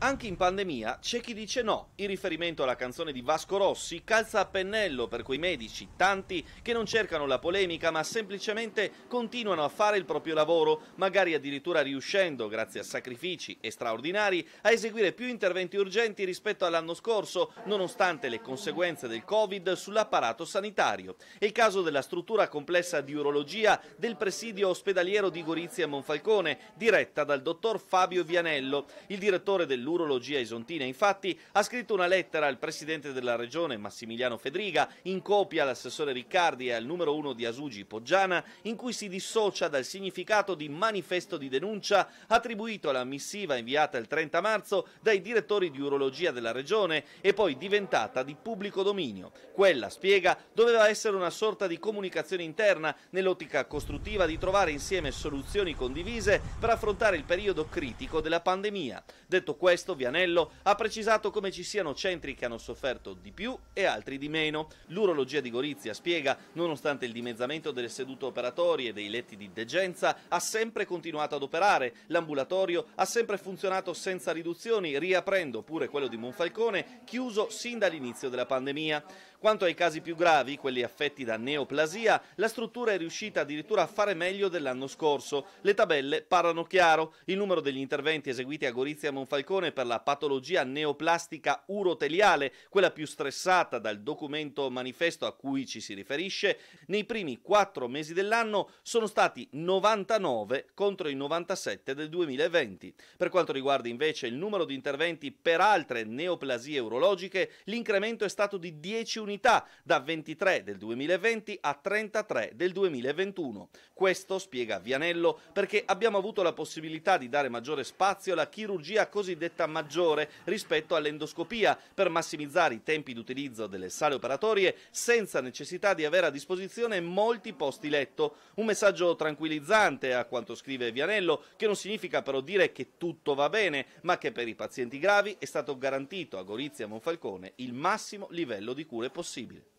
Anche in pandemia c'è chi dice no. Il riferimento alla canzone di Vasco Rossi calza a pennello per quei medici, tanti che non cercano la polemica ma semplicemente continuano a fare il proprio lavoro, magari addirittura riuscendo, grazie a sacrifici e straordinari, a eseguire più interventi urgenti rispetto all'anno scorso, nonostante le conseguenze del Covid sull'apparato sanitario. È il caso della struttura complessa di urologia del presidio ospedaliero di Gorizia e Monfalcone, diretta dal dottor Fabio Vianello, il direttore del dell'urologia isontina, infatti, ha scritto una lettera al presidente della regione Massimiliano Fedriga, in copia all'assessore Riccardi e al numero 1 di Asugi Poggiana, in cui si dissocia dal significato di manifesto di denuncia attribuito alla missiva inviata il 30 marzo dai direttori di urologia della regione e poi diventata di pubblico dominio. Quella, spiega, doveva essere una sorta di comunicazione interna nell'ottica costruttiva di trovare insieme soluzioni condivise per affrontare il periodo critico della pandemia. Detto questo, questo Vianello ha precisato come ci siano centri che hanno sofferto di più e altri di meno. L'urologia di Gorizia spiega, nonostante il dimezzamento delle sedute operatorie e dei letti di degenza, ha sempre continuato ad operare. L'ambulatorio ha sempre funzionato senza riduzioni, riaprendo pure quello di Monfalcone, chiuso sin dall'inizio della pandemia. Quanto ai casi più gravi, quelli affetti da neoplasia, la struttura è riuscita addirittura a fare meglio dell'anno scorso. Le tabelle parlano chiaro. Il numero degli interventi eseguiti a Gorizia e Monfalcone indicazione per la patologia neoplastica uroteliale, quella più stressata dal documento manifesto a cui ci si riferisce, nei primi quattro mesi dell'anno sono stati 99 contro i 97 del 2020. Per quanto riguarda invece il numero di interventi per altre neoplasie urologiche, l'incremento è stato di 10 unità, da 23 del 2020 a 33 del 2021. Questo, spiega Vianello, perché abbiamo avuto la possibilità di dare maggiore spazio alla chirurgia cosiddetta stretta maggiore rispetto all'endoscopia per massimizzare i tempi di utilizzo delle sale operatorie senza necessità di avere a disposizione molti posti letto. Un messaggio tranquillizzante a quanto scrive Vianello, che non significa però dire che tutto va bene, ma che per i pazienti gravi è stato garantito a Gorizia Monfalcone il massimo livello di cure possibile.